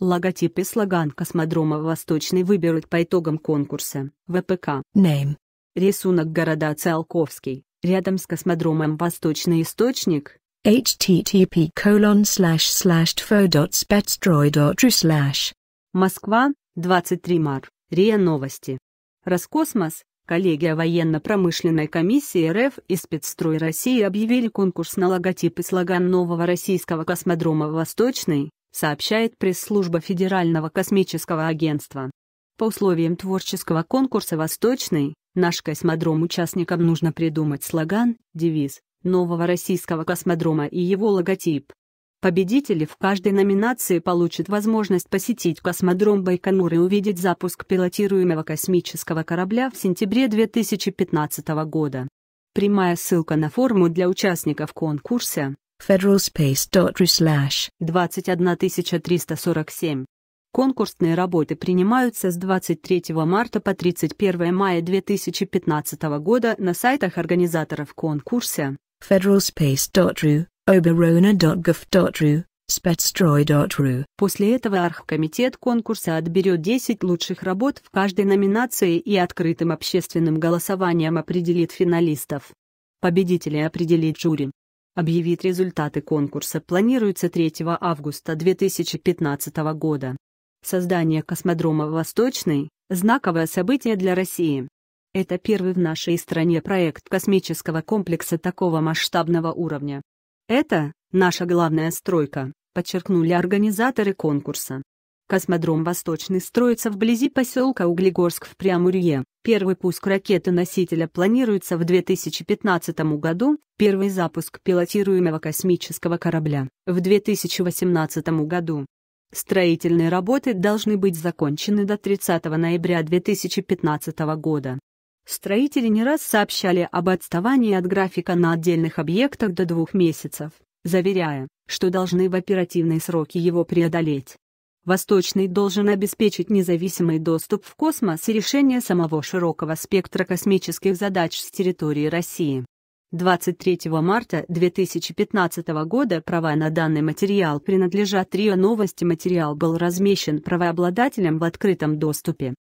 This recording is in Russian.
Логотип и слоган космодрома «Восточный» выберут по итогам конкурса. ВПК. Name. Рисунок города Циолковский. Рядом с космодромом «Восточный источник». http colon slash slash tfo.spetstroy.ru slash Москва, 23 мар. РИА Новости. Роскосмос, коллегия военно-промышленной комиссии РФ и спецстрой России объявили конкурс на логотип и слоган нового российского космодрома «Восточный», сообщает пресс-служба Федерального космического агентства. По условиям творческого конкурса «Восточный» наш космодром участникам нужно придумать слоган, девиз нового российского космодрома и его логотип. Победители в каждой номинации получат возможность посетить космодром Байконур и увидеть запуск пилотируемого космического корабля в сентябре 2015 года. Прямая ссылка на форму для участников конкурса federalspace.ru slash 21347. Конкурсные работы принимаются с 23 марта по 31 мая 2015 года на сайтах организаторов конкурса federalspace.ru, oberona.gov.ru, spetstroy.ru. После этого архкомитет конкурса отберет 10 лучших работ в каждой номинации и открытым общественным голосованием определит финалистов. Победителей определит жюри объявит результаты конкурса, планируется 3 августа 2015 года. Создание космодрома «Восточный» — знаковое событие для России. Это первый в нашей стране проект космического комплекса такого масштабного уровня. Это наша главная стройка, подчеркнули организаторы конкурса. Космодром «Восточный» строится вблизи поселка Углегорск в Преамурье. Первый пуск ракеты-носителя планируется в 2015 году, первый запуск пилотируемого космического корабля – в 2018 году. Строительные работы должны быть закончены до 30 ноября 2015 года. Строители не раз сообщали об отставании от графика на отдельных объектах до двух месяцев, заверяя, что должны в оперативные сроки его преодолеть. Восточный должен обеспечить независимый доступ в космос и решение самого широкого спектра космических задач с территории России. 23 марта 2015 года права на данный материал принадлежат РИА Новости. Материал был размещен правообладателем в открытом доступе.